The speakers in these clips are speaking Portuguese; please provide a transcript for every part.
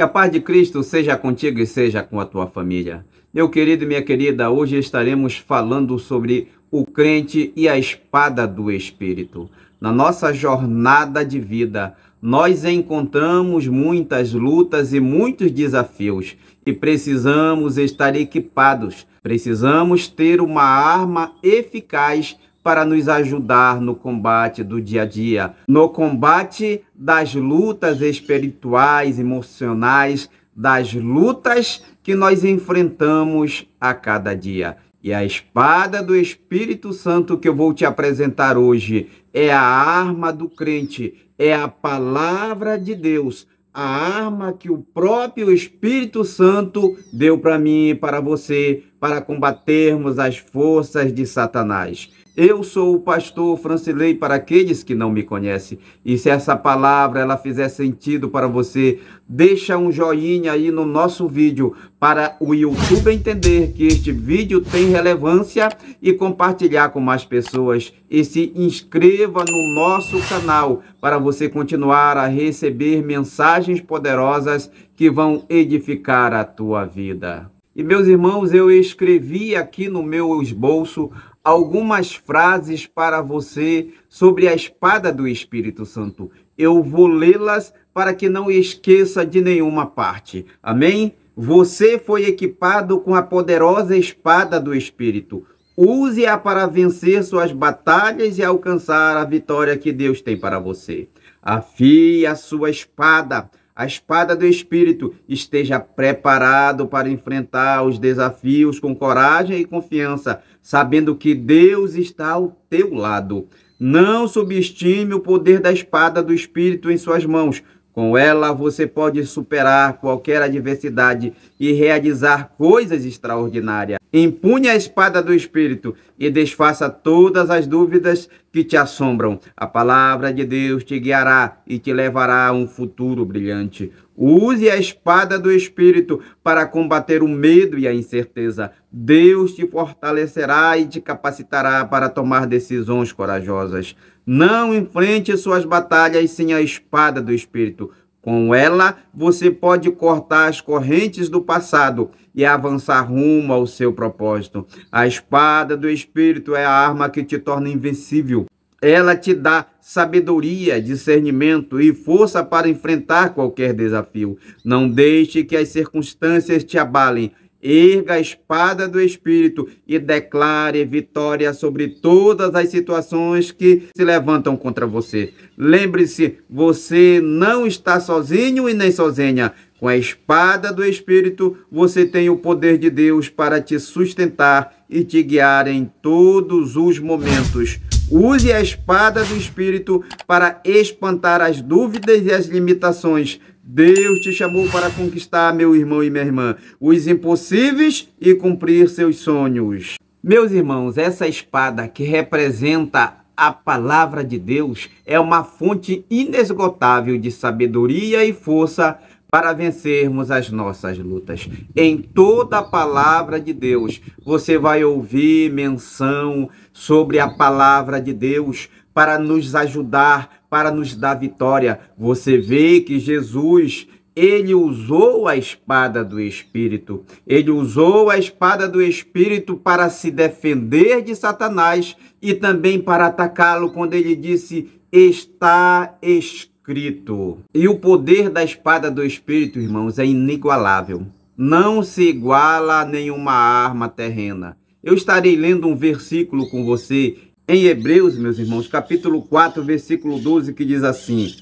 Que a paz de Cristo seja contigo e seja com a tua família. Meu querido e minha querida, hoje estaremos falando sobre o crente e a espada do Espírito. Na nossa jornada de vida, nós encontramos muitas lutas e muitos desafios e precisamos estar equipados, precisamos ter uma arma eficaz para nos ajudar no combate do dia a dia, no combate das lutas espirituais, emocionais, das lutas que nós enfrentamos a cada dia. E a espada do Espírito Santo que eu vou te apresentar hoje é a arma do crente, é a palavra de Deus, a arma que o próprio Espírito Santo deu para mim e para você para combatermos as forças de Satanás. Eu sou o pastor Francilei para aqueles que não me conhecem. E se essa palavra ela fizer sentido para você, deixa um joinha aí no nosso vídeo para o YouTube entender que este vídeo tem relevância e compartilhar com mais pessoas e se inscreva no nosso canal para você continuar a receber mensagens poderosas que vão edificar a tua vida. E meus irmãos, eu escrevi aqui no meu esboço algumas frases para você sobre a espada do Espírito Santo. Eu vou lê-las para que não esqueça de nenhuma parte. Amém? Você foi equipado com a poderosa espada do Espírito. Use-a para vencer suas batalhas e alcançar a vitória que Deus tem para você. Afie a sua espada a espada do Espírito, esteja preparado para enfrentar os desafios com coragem e confiança, sabendo que Deus está ao teu lado. Não subestime o poder da espada do Espírito em suas mãos. Com ela você pode superar qualquer adversidade e realizar coisas extraordinárias. Empunhe a espada do Espírito e desfaça todas as dúvidas que te assombram. A palavra de Deus te guiará e te levará a um futuro brilhante. Use a espada do Espírito para combater o medo e a incerteza. Deus te fortalecerá e te capacitará para tomar decisões corajosas. Não enfrente suas batalhas sem a espada do Espírito com ela, você pode cortar as correntes do passado e avançar rumo ao seu propósito. A espada do Espírito é a arma que te torna invencível. Ela te dá sabedoria, discernimento e força para enfrentar qualquer desafio. Não deixe que as circunstâncias te abalem Erga a espada do Espírito e declare vitória sobre todas as situações que se levantam contra você. Lembre-se, você não está sozinho e nem sozinha. Com a espada do Espírito, você tem o poder de Deus para te sustentar e te guiar em todos os momentos. Use a espada do Espírito para espantar as dúvidas e as limitações Deus te chamou para conquistar, meu irmão e minha irmã, os impossíveis e cumprir seus sonhos. Meus irmãos, essa espada que representa a palavra de Deus é uma fonte inesgotável de sabedoria e força para vencermos as nossas lutas. Em toda a palavra de Deus, você vai ouvir menção sobre a palavra de Deus para nos ajudar para nos dar vitória. Você vê que Jesus, ele usou a espada do Espírito. Ele usou a espada do Espírito para se defender de Satanás e também para atacá-lo quando ele disse: Está escrito. E o poder da espada do Espírito, irmãos, é inigualável. Não se iguala a nenhuma arma terrena. Eu estarei lendo um versículo com você em Hebreus, meus irmãos, capítulo 4, versículo 12, que diz assim: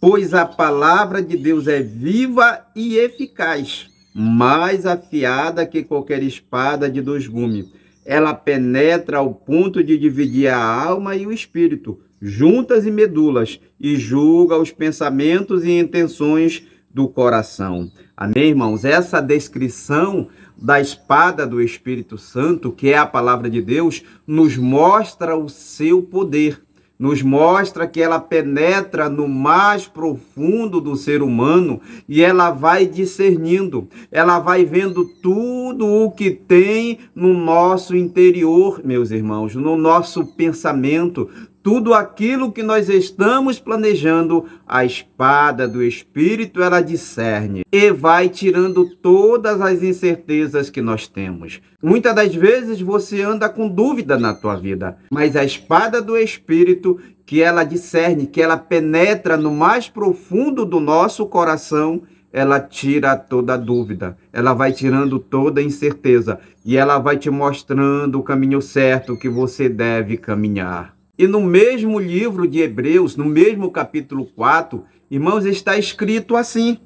Pois a palavra de Deus é viva e eficaz, mais afiada que qualquer espada de dois gumes. Ela penetra ao ponto de dividir a alma e o espírito, juntas e medulas, e julga os pensamentos e intenções do coração. Amém, irmãos? Essa descrição da espada do Espírito Santo, que é a palavra de Deus, nos mostra o seu poder, nos mostra que ela penetra no mais profundo do ser humano e ela vai discernindo, ela vai vendo tudo o que tem no nosso interior, meus irmãos, no nosso pensamento, tudo aquilo que nós estamos planejando, a espada do Espírito ela discerne e vai tirando todas as incertezas que nós temos. Muitas das vezes você anda com dúvida na tua vida, mas a espada do Espírito que ela discerne, que ela penetra no mais profundo do nosso coração, ela tira toda dúvida, ela vai tirando toda incerteza e ela vai te mostrando o caminho certo que você deve caminhar. E no mesmo livro de Hebreus, no mesmo capítulo 4, irmãos, está escrito assim: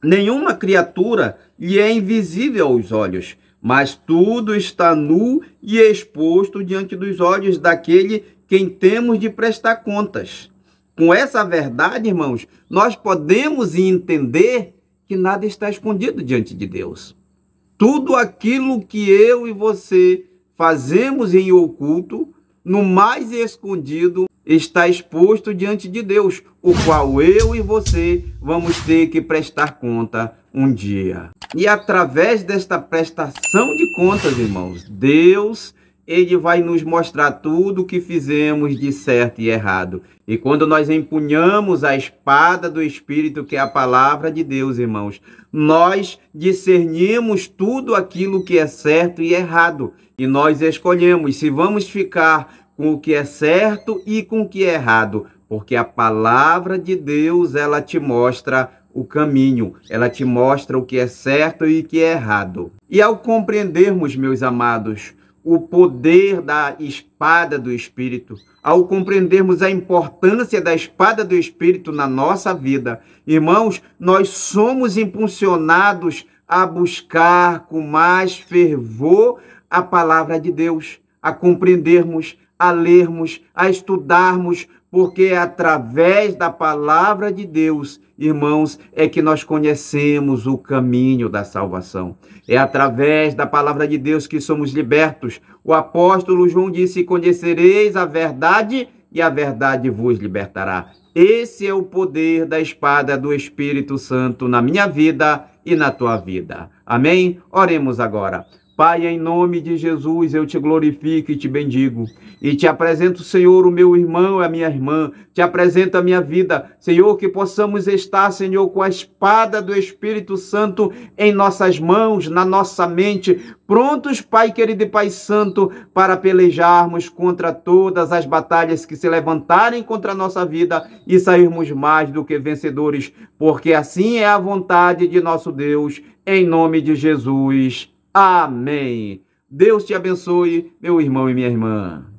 Nenhuma criatura lhe é invisível aos olhos, mas tudo está nu e exposto diante dos olhos daquele quem temos de prestar contas. Com essa verdade, irmãos, nós podemos entender que nada está escondido diante de Deus. Tudo aquilo que eu e você fazemos em oculto, no mais escondido está exposto diante de Deus, o qual eu e você vamos ter que prestar conta um dia. E através desta prestação de contas, irmãos, Deus ele vai nos mostrar tudo o que fizemos de certo e errado. E quando nós empunhamos a espada do Espírito, que é a palavra de Deus, irmãos, nós discernimos tudo aquilo que é certo e errado. E nós escolhemos se vamos ficar com o que é certo e com o que é errado. Porque a palavra de Deus, ela te mostra o caminho, ela te mostra o que é certo e o que é errado. E ao compreendermos, meus amados, o poder da espada do Espírito, ao compreendermos a importância da espada do Espírito na nossa vida, irmãos, nós somos impulsionados a buscar com mais fervor a palavra de Deus, a compreendermos, a lermos, a estudarmos, porque é através da palavra de Deus, irmãos, é que nós conhecemos o caminho da salvação. É através da palavra de Deus que somos libertos. O apóstolo João disse: Conhecereis a verdade e a verdade vos libertará. Esse é o poder da espada do Espírito Santo na minha vida e na tua vida. Amém? Oremos agora. Pai, em nome de Jesus, eu te glorifico e te bendigo. E te apresento, Senhor, o meu irmão, a minha irmã. Te apresento a minha vida. Senhor, que possamos estar, Senhor, com a espada do Espírito Santo em nossas mãos, na nossa mente, prontos, Pai querido e Pai Santo, para pelejarmos contra todas as batalhas que se levantarem contra a nossa vida e sairmos mais do que vencedores, porque assim é a vontade de nosso Deus, em nome de Jesus. Amém. Deus te abençoe, meu irmão e minha irmã.